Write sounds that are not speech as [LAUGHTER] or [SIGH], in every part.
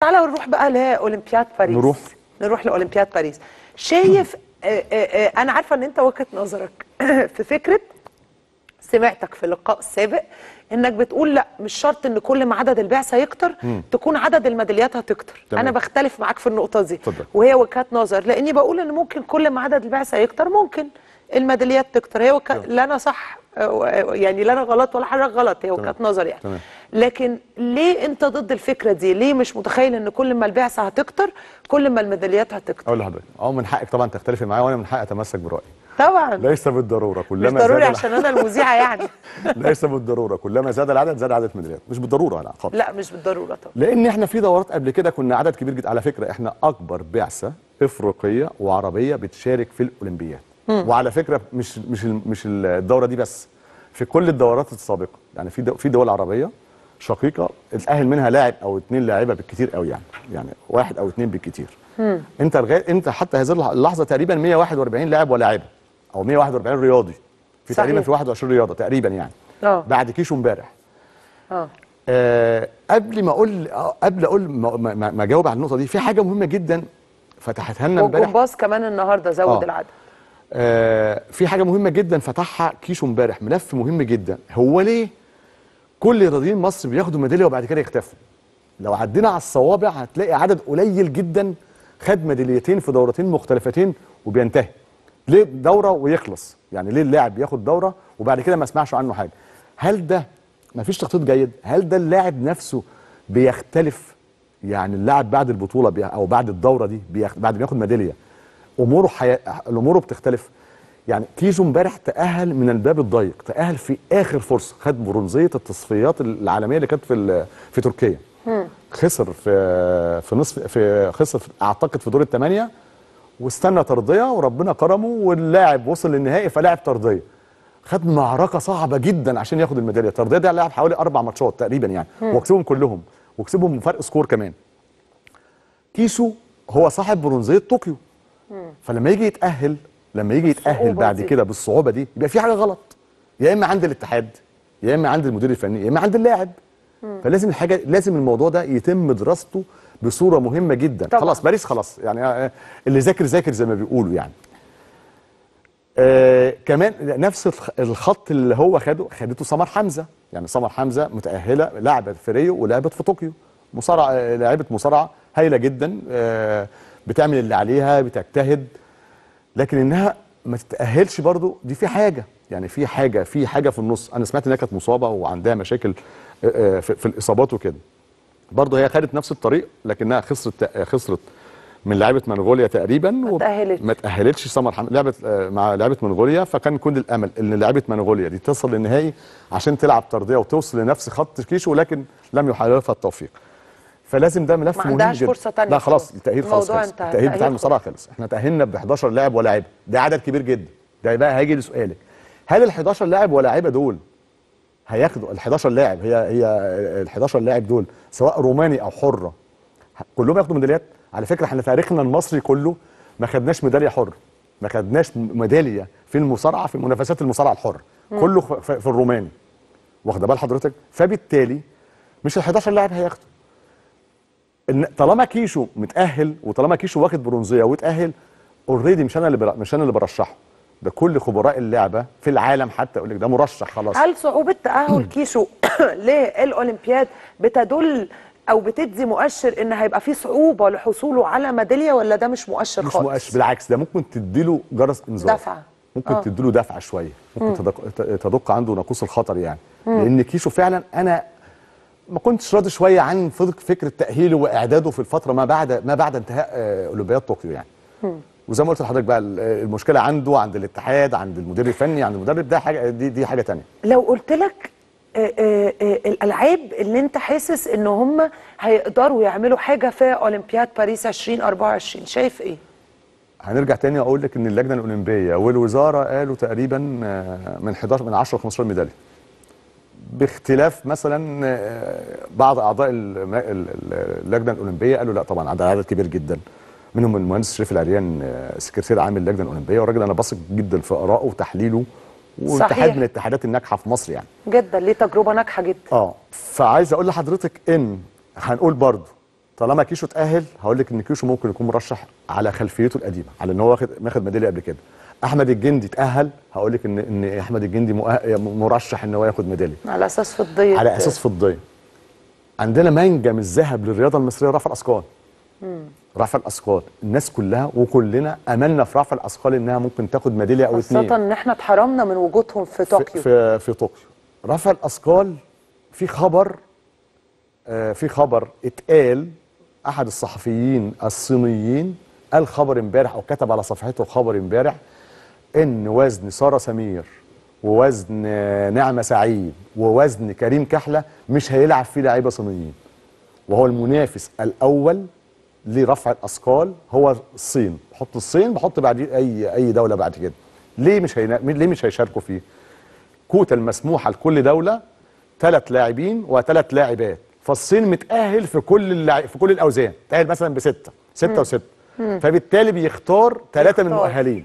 تعالوا نروح بقى لاولمبياد باريس نروح نروح لاولمبياد باريس شايف آآ آه، آآ آه، آه، انا عارفه ان انت وجهه نظرك [COUGHS] في فكره سمعتك في لقاء سابق انك بتقول لا مش شرط ان كل ما عدد البعثه يكتر تكون عدد الميداليات هتكتر انا بختلف معاك في النقطه دي فضل. وهي وجهات نظر لاني بقول ان ممكن كل ما عدد البعثه يكتر ممكن الميداليات تكتر هي وك... لا انا صح يعني لا انا غلط ولا حضرتك غلط هي وجهه نظر يعني تمام. لكن ليه انت ضد الفكره دي ليه مش متخيل ان كل ما البعثه هتكتر كل ما الميداليات هتكتر اقول لحضرتك اه من حقك طبعا تختلفي معايا وانا من حقي اتمسك برايي طبعا ليس بالضروره كلما مش ضروري زاد عشان انا المذيعه يعني [LAUGHS] ليس بالضروره كلما زاد العدد زاد عدد الميداليات مش بالضروره لا خالص لا مش بالضروره طبعا لان احنا في دورات قبل كده كنا عدد كبير جدا على فكره احنا اكبر بعثه افريقيه وعربيه بتشارك في الاولمبياد وعلى فكره مش مش مش الدوره دي بس في كل الدورات السابقه يعني في في دول عربيه شقيقه اتاهل منها لاعب او اثنين لاعيبه بالكثير قوي يعني يعني واحد او اثنين بالكثير انت لغايه انت حتى هذه اللحظه تقريبا 141 لاعب ولاعيبه او 141 رياضي في صحيح. تقريبا في 21 رياضه تقريبا يعني أوه. بعد كيشو امبارح آه. اه قبل ما اقول قبل اقول ما اجاوب على النقطه دي في حاجه مهمه جدا فتحتها لنا امبارح وباص كمان النهارده زود آه. العدد آه، في حاجه مهمه جدا فتحها كيشو امبارح ملف مهم جدا هو ليه كل رياضيين مصر بياخدوا ميداليه وبعد كده يختفوا لو عدينا على الصوابع هتلاقي عدد قليل جدا خد ميداليتين في دورتين مختلفتين وبينتهي ليه دوره ويخلص يعني ليه اللاعب ياخد دوره وبعد كده ما اسمعش عنه حاجه هل ده ما فيش تخطيط جيد هل ده اللاعب نفسه بيختلف يعني اللاعب بعد البطوله او بعد الدوره دي بعد ما ياخد ميداليه اموره حي... اموره بتختلف يعني كيزو امبارح تاهل من الباب الضيق تاهل في اخر فرصه خد برونزيه التصفيات العالميه اللي كانت في في تركيا خسر في في نصف في خسر في اعتقد في دور الثمانيه واستنى طرديه وربنا كرمه واللاعب وصل للنهائي فلعب طرديه خد معركه صعبه جدا عشان ياخد الميداليه طرديه ده لعب حوالي اربع ماتشات تقريبا يعني وكسبهم كلهم وكسبهم فرق سكور كمان كيسو هو صاحب برونزيه طوكيو فلما يجي يتاهل لما يجي يتاهل بعد كده بالصعوبه دي يبقى في حاجه غلط يا اما عند الاتحاد يا اما عند المدير الفني يا اما عند اللاعب فلازم الحاجه لازم الموضوع ده يتم دراسته بصوره مهمه جدا طبعا. خلاص باريس خلاص يعني آه، آه، اللي ذاكر ذاكر زي ما بيقولوا يعني آه كمان نفس الخط اللي هو خده خدته سمر حمزه يعني سمر حمزه متاهله لعبت في ريو ولعبت في طوكيو مصارعه آه، لعبت مصارعه هايله جدا آه بتعمل اللي عليها بتجتهد لكن انها ما تتاهلش برضو دي في حاجه يعني في حاجه في حاجه في النص انا سمعت انها كانت مصابه وعندها مشاكل آه، آه، في الاصابات وكده برضه هي خدت نفس الطريق لكنها خسرت خسرت من لعيبه منغوليا تقريبا ما تاهلتش ما تاهلتش سمر حمد لعبت آه، مع لعيبه منغوليا فكان كل الامل ان لعيبه منغوليا دي تصل للنهائي عشان تلعب طرديه وتوصل لنفس خط كيشو ولكن لم يحالفها التوفيق فلازم ده ملف مهم جدا ما عندهاش فرصه ثانيه لا خلاص التاهيل خلاص التاهيل بتاع المصارعه خلص احنا تاهلنا ب 11 لاعب ولاعيبه ده عدد كبير جدا ده بقى هيجي لسؤالك هل ال 11 لاعب ولاعيبه دول هياخدوا ال 11 لاعب هي هي ال 11 لاعب دول سواء روماني او حره كلهم ياخدوا ميداليات على فكره احنا تاريخنا المصري كله ما خدناش ميداليه حره ما خدناش ميداليه في المصارعه في منافسات المصارعه الحره كله في الروماني واخده بال حضرتك فبالتالي مش ال 11 لاعب هياخدوا ان طالما كيشو متاهل وطالما كيشو واخد برونزيه وتاهل اوريدي مش انا اللي بر... مش انا اللي برشحه ده كل خبراء اللعبه في العالم حتى يقول لك ده مرشح خلاص هل صعوبه تاهل [CLEARS THROAT] كيشو [CLEARS THROAT] للاولمبياد بتدل او بتدي مؤشر ان هيبقى في صعوبه لحصوله على ميداليه ولا ده مش مؤشر مش خالص مش مؤشر بالعكس ده ممكن تديله جرس انذار دفعه ممكن آه. تديله دفعه شويه ممكن تدق, تدق عنده ناقوس الخطر يعني مم. لان كيشو فعلا انا ما كنتش راضي شويه عن فكره تاهيله واعداده في الفتره ما بعد ما بعد انتهاء آه، اولمبياد طوكيو يعني وزي ما قلت لحضرتك بقى المشكله عنده عند الاتحاد عند المدير الفني عند المدرب ده حاجه دي دي حاجه ثانيه لو قلت لك آه، آه، الالعاب اللي انت حاسس ان هم هيقدروا يعملوا حاجه في اولمبياد باريس 2024 شايف ايه هنرجع تاني اقول لك ان اللجنه الاولمبيه والوزاره قالوا تقريبا من 11 من 10 ل 15 ميداليه باختلاف مثلا آه، بعض اعضاء اللجنه الاولمبيه قالوا لا طبعا عدد عدد كبير جدا منهم المهندس شريف العريان آه، سكرتير عام اللجنه الاولمبيه والراجل انا بثق جدا في ارائه وتحليله واتحاد من الاتحادات الناجحه في مصر يعني جدا ليه تجربه ناجحه جدا اه فعايز اقول لحضرتك ان هنقول برضه طالما كيشو اتاهل هقول لك ان كيشو ممكن يكون مرشح على خلفيته القديمه على ان هو واخد ماخد ميداليه قبل كده احمد الجندي اتاهل هقول لك ان ان احمد الجندي مرشح ان هو ياخد ميداليه على اساس فضيه على اساس فضيه عندنا منجم الذهب للرياضه المصريه رفع الاثقال رفع الاثقال الناس كلها وكلنا املنا في رفع الاثقال انها ممكن تاخد ميداليه او اثنين خاصه ان احنا اتحرمنا من وجودهم في طوكيو في, في طوكيو رفع الاثقال في خبر آه في خبر اتقال احد الصحفيين الصينيين قال خبر امبارح او كتب على صفحته خبر امبارح ان وزن ساره سمير ووزن نعمه سعيد ووزن كريم كحله مش هيلعب فيه لعيبه صينيين وهو المنافس الاول لرفع الاثقال هو الصين بحط الصين بحط بعد اي اي دوله بعد كده ليه مش هينا... ليه مش هيشاركوا فيه كوتا المسموحه لكل دوله ثلاث لاعبين وثلاث لاعبات فالصين متاهل في كل اللع... في كل الاوزان تاهل مثلا بسته سته وسته فبالتالي بيختار ثلاثه من المؤهلين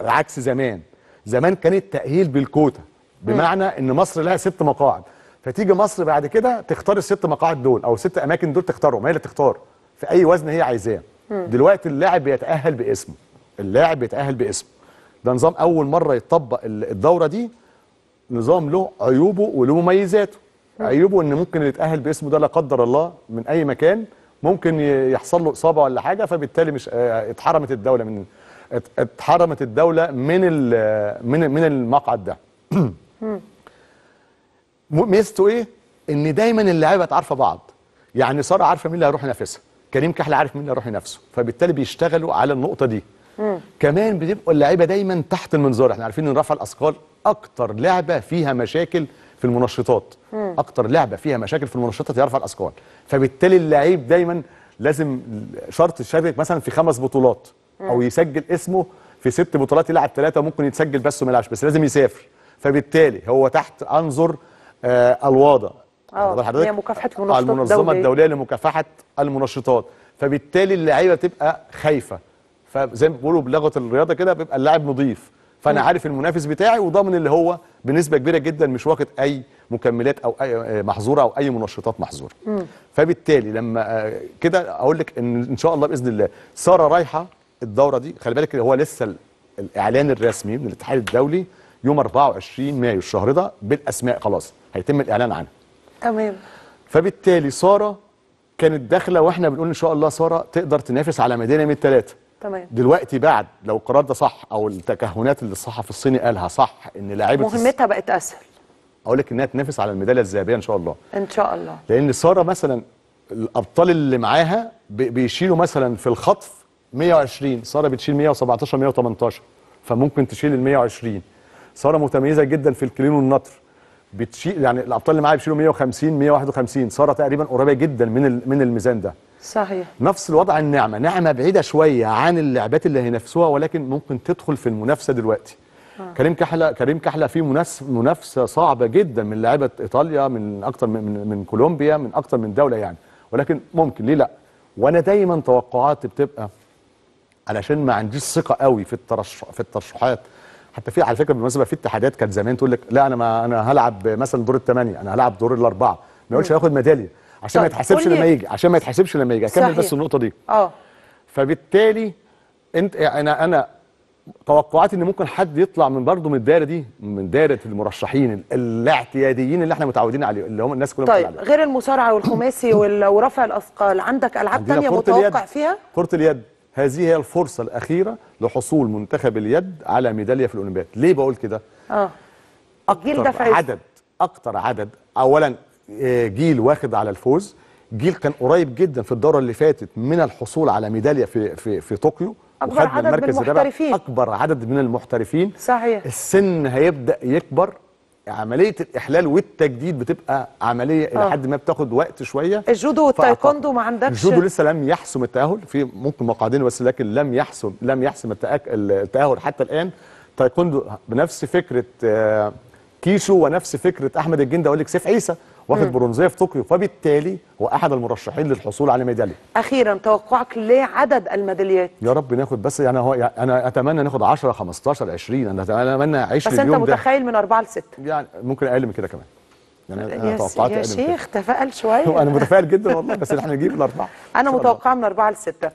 عكس زمان زمان كان التاهيل بالكوتا بمعنى ان مصر لها ست مقاعد فتيجي مصر بعد كده تختار الست مقاعد دول او الست اماكن دول تختارهم هي اللي تختار في اي وزن هي عايزاه دلوقتي اللاعب بيتاهل باسمه اللاعب بيتاهل باسمه ده نظام اول مره يتطبق الدوره دي نظام له عيوبه وله مميزاته عيوبه ان ممكن اللي يتاهل باسمه ده لا قدر الله من اي مكان ممكن يحصل له اصابه ولا حاجه فبالتالي مش آه، اتحرمت الدوله من اتحرمت الدوله من من من المقعد ده [CLEARS THROAT] ميزته ايه ان دايما اللعيبه عارفه بعض يعني ساره عارفه مين اللي هيروح ينافسها كريم كحل عارف مين اللي هيروح ينافسه فبالتالي بيشتغلوا على النقطه دي كمان بيبقوا اللعيبه دايما تحت المنظار احنا عارفين ان رفع الاثقال اكتر لعبه فيها مشاكل في المنشطات اكتر لعبه فيها مشاكل في المنشطات هي رفع الاثقال فبالتالي اللعيب دايما لازم شرط يشارك مثلا في خمس بطولات او يسجل اسمه في ست بطولات يلعب ثلاثه ممكن يتسجل بس وما يلعبش بس لازم يسافر فبالتالي هو تحت انظر آه الواضع اه يعني هي مكافحه المنشطات المنظمه الدوليه لمكافحه المنشطات فبالتالي اللعيبه بتبقى خايفه فزي ما بيقولوا بلغه الرياضه كده بيبقى اللاعب نضيف فانا م. عارف المنافس بتاعي وضامن اللي هو بنسبه كبيره جدا مش واخد اي مكملات او اي آه، محظوره او اي منشطات محظوره فبالتالي لما آه، كده اقول لك ان ان شاء الله باذن الله ساره رايحه الدوره دي خلي بالك هو لسه الاعلان الرسمي من الاتحاد الدولي يوم 24 مايو الشهر ده بالاسماء خلاص هيتم الاعلان عنها تمام فبالتالي ساره كانت داخله واحنا بنقول ان شاء الله ساره تقدر تنافس على ميدانيا من الثلاثه تمام دلوقتي بعد لو القرار ده صح او التكهنات اللي الصحفي الصيني قالها صح ان لاعيبه مهمتها بقت اسهل اقول لك انها تنافس على الميداليه الذهبيه ان شاء الله ان شاء الله لان ساره مثلا الابطال اللي معاها بيشيلوا مثلا في الخطف 120 ساره بتشيل 117 118 فممكن تشيل ال 120 ساره متميزه جدا في الكلين والنطر بتشيل يعني الابطال اللي معايا بيشيلوا 150 151 ساره تقريبا قريبه جدا من من الميزان ده صحيح نفس الوضع النعمه نعمه بعيده شويه عن اللعبات اللي هينافسوها ولكن ممكن تدخل في المنافسه دلوقتي آه. كريم كحله كريم كحله فيه منافسه صعبه جدا من لعبه ايطاليا من اكتر من من كولومبيا من اكتر من دوله يعني ولكن ممكن ليه لا وانا دايما توقعاتي بتبقى علشان ما عنديش ثقه قوي في الترشح في الترشحات حتى في على فكره بالمناسبه في اتحادات كانت زمان تقول لك لا انا ما انا هلعب مثلا دور الثمانيه انا هلعب دور الاربعه ما يقولش هياخد ميداليه عشان ما طيب، يتحاسبش لما يجي عشان ما يتحاسبش لما يجي اكمل بس النقطه دي اه فبالتالي انت انا انا توقعاتي ان ممكن حد يطلع من برضه من الدايره دي من دايره المرشحين الاعتياديين اللي احنا متعودين عليه اللي هم الناس كلها طيب غير المصارعه والخماسي ورفع الاثقال عندك العاب ثانيه متوقع اليد. فيها كره اليد هذه هي الفرصة الأخيرة لحصول منتخب اليد على ميدالية في الأولمبياد ليه بقول كده؟ آه. أكتر عدد أكتر عدد أولا آه، جيل واخد على الفوز جيل كان قريب جدا في الدورة اللي فاتت من الحصول على ميدالية في, في, في طوكيو أكبر عدد من المحترفين أكبر عدد من المحترفين صحيح السن هيبدأ يكبر عمليه الاحلال والتجديد بتبقى عمليه الى آه. حد ما بتاخد وقت شويه الجودو والتايكوندو ما عندكش الجودو لسه لم يحسم التاهل في ممكن مقعدين بس لكن لم يحسم لم يحسم التاهل حتى الان تايكوندو بنفس فكره آه، كيشو ونفس فكره احمد الجنده اقول لك سيف عيسى واخد برونزيه في طوكيو فبالتالي هو احد المرشحين للحصول على ميداليه اخيرا توقعك لعدد الميداليات يا رب ناخد بس يعني هو يعني انا اتمنى ناخد 10 15 20 انا اتمنى 20 بس انت متخيل من 4 ل 6 يعني ممكن اقل من كده كمان يعني انا توقعت يا شيخ تفائل شويه [LAUGHS] انا متفائل جدا والله بس احنا نجيب الاربعه [LAUGHS] انا متوقعه من اربعه لسته